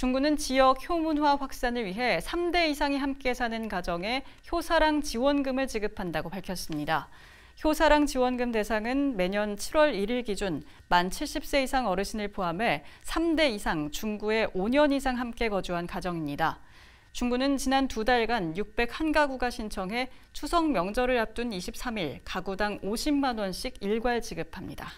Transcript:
중구는 지역 효문화 확산을 위해 3대 이상이 함께 사는 가정에 효사랑 지원금을 지급한다고 밝혔습니다. 효사랑 지원금 대상은 매년 7월 1일 기준 만 70세 이상 어르신을 포함해 3대 이상 중구에 5년 이상 함께 거주한 가정입니다. 중구는 지난 두 달간 601가구가 신청해 추석 명절을 앞둔 23일 가구당 50만 원씩 일괄 지급합니다.